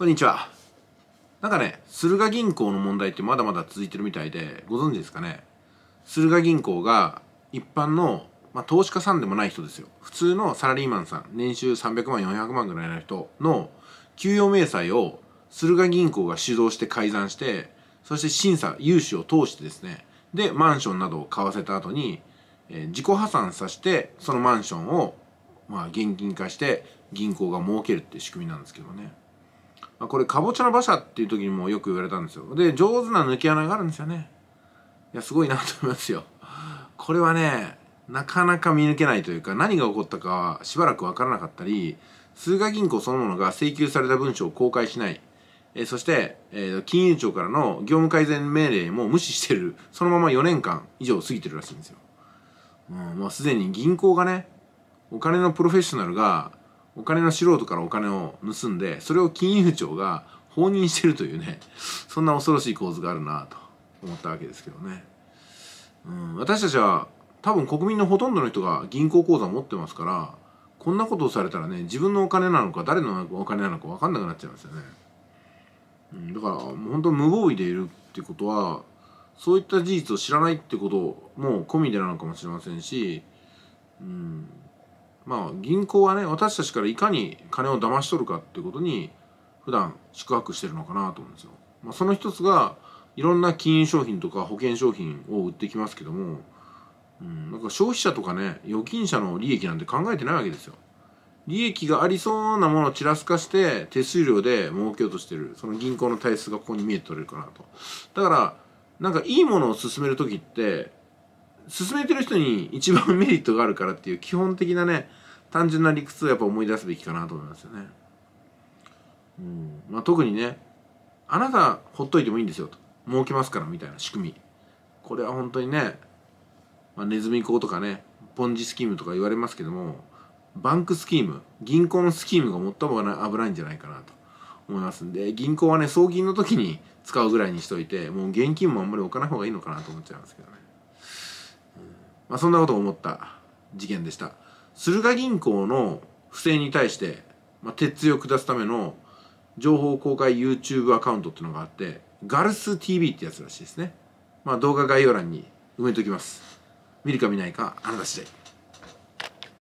こんにちは。なんかね、駿河銀行の問題ってまだまだ続いてるみたいで、ご存知ですかね駿河銀行が一般の、まあ、投資家さんでもない人ですよ。普通のサラリーマンさん、年収300万、400万ぐらいの人の給与明細を駿河銀行が主導して改ざんして、そして審査、融資を通してですね、で、マンションなどを買わせた後に、えー、自己破産させて、そのマンションを、まあ、現金化して銀行が儲けるっていう仕組みなんですけどね。これかぼちゃの馬車っていう時にもよく言われたんですよで上手な抜け穴があるんですよねいやすごいなと思いますよこれはねなかなか見抜けないというか何が起こったかはしばらくわからなかったり通貨銀行そのものが請求された文書を公開しないえそして、え金融庁からの業務改善命令も無視してるそのまま4年間以上過ぎてるらしいんですよ、うん、もうすでに銀行がねお金のプロフェッショナルがお金の素人からお金を盗んでそれを金融庁が放任してるというね そんな恐ろしい構図があるなと思ったわけですけどね、うん、私たちは多分国民のほとんどの人が銀行口座を持ってますからこんなことをされたらね自分のお金なのか誰のお金なのか分かんなくなっちゃいますよね、うん、だからもう本当無防備でいるってことはそういった事実を知らないってことも込みでなのかもしれませんし、うん、まあ、銀行はね私たちからいかに金を騙し取るかっていうことに普段宿泊してるのかなと思うんですよ。まあ、その一つがいろんな金融商品とか保険商品を売ってきますけども、うん、なんか消費者とかね預金者の利益なんて考えてないわけですよ。利益がありそうなものをちらつかして手数料で儲けようとしてるその銀行の体質がここに見えて取れるかなと。だからなんかいいものを勧める時って進めてる人に一番メリットがあるからっていう基本的なね単純な理屈をやっぱ思い出すべきかなと思いますよね。うんまあ、特にねあなたほっといてもいいんですよと儲けますからみたいな仕組みこれは本当にね、まあ、ネズミ講とかねポンジスキームとか言われますけどもバンクスキーム銀行のスキームが最も危ないんじゃないかなと思いますんで銀行はね送金の時に使うぐらいにしといてもう現金もあんまり置かない方がいいのかなと思っちゃいますけどね。まあ、そんなことを思った事件でした駿河銀行の不正に対して、まあ、鉄槌を下すための情報公開 YouTube アカウントっていうのがあってガルス TV ってやつらしいですねまあ動画概要欄に埋めておきます見るか見ないかあなた次第